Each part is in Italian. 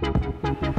Thank you.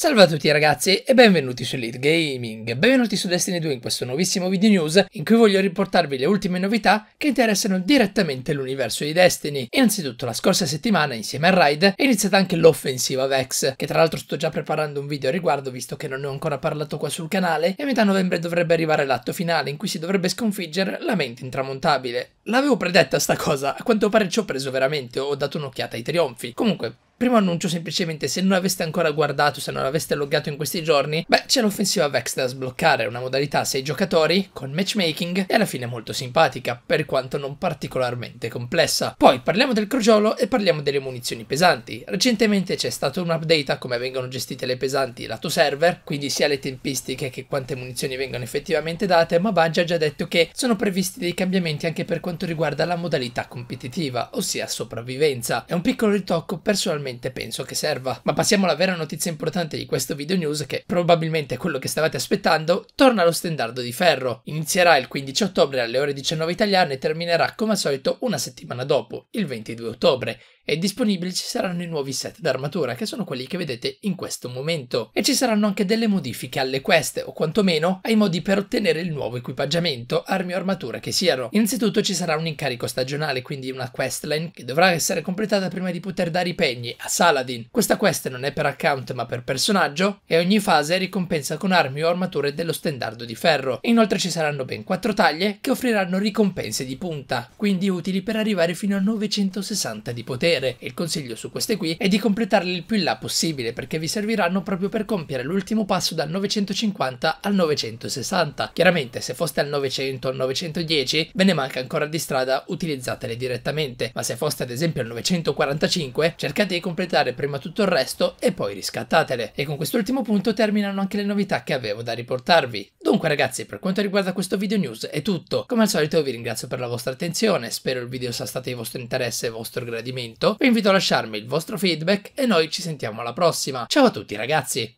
Salve a tutti ragazzi e benvenuti su Elite Gaming, benvenuti su Destiny 2 in questo nuovissimo video news in cui voglio riportarvi le ultime novità che interessano direttamente l'universo di Destiny. Innanzitutto la scorsa settimana insieme a Raid è iniziata anche l'offensiva Vex, che tra l'altro sto già preparando un video a riguardo visto che non ne ho ancora parlato qua sul canale e a metà novembre dovrebbe arrivare l'atto finale in cui si dovrebbe sconfiggere la mente intramontabile. L'avevo predetta sta cosa, a quanto pare ci ho preso veramente, ho dato un'occhiata ai trionfi. Comunque, primo annuncio semplicemente se non aveste ancora guardato, se non aveste loggato in questi giorni, beh c'è l'offensiva Vex da sbloccare, una modalità 6 giocatori con matchmaking e alla fine molto simpatica, per quanto non particolarmente complessa. Poi parliamo del crogiolo e parliamo delle munizioni pesanti. Recentemente c'è stato un update a come vengono gestite le pesanti lato server, quindi sia le tempistiche che quante munizioni vengono effettivamente date, ma Bungie ha già detto che sono previsti dei cambiamenti anche per quanto riguarda la modalità competitiva, ossia sopravvivenza. È un piccolo ritocco personalmente sinceramente penso che serva. Ma passiamo alla vera notizia importante di questo video news che probabilmente è quello che stavate aspettando, torna lo stendardo di ferro. Inizierà il 15 ottobre alle ore 19 italiane e terminerà come al solito una settimana dopo, il 22 ottobre e disponibili ci saranno i nuovi set d'armatura, che sono quelli che vedete in questo momento. E ci saranno anche delle modifiche alle queste, o quantomeno ai modi per ottenere il nuovo equipaggiamento, armi o armatura che siano. Innanzitutto ci sarà un incarico stagionale, quindi una questline, che dovrà essere completata prima di poter dare i pegni a Saladin. Questa quest non è per account ma per personaggio e ogni fase ricompensa con armi o armature dello stendardo di ferro. Inoltre ci saranno ben 4 taglie che offriranno ricompense di punta, quindi utili per arrivare fino a 960 di potere. Il consiglio su queste qui è di completarle il più in là possibile perché vi serviranno proprio per compiere l'ultimo passo dal 950 al 960. Chiaramente se foste al 900 o al 910 ve ne manca ancora di strada, utilizzatele direttamente, ma se foste ad esempio al 945 cercate di completare prima tutto il resto e poi riscattatele. E con quest'ultimo punto terminano anche le novità che avevo da riportarvi. Dunque ragazzi, per quanto riguarda questo video news è tutto. Come al solito vi ringrazio per la vostra attenzione, spero il video sia stato di vostro interesse e vostro gradimento. Vi invito a lasciarmi il vostro feedback e noi ci sentiamo alla prossima. Ciao a tutti ragazzi!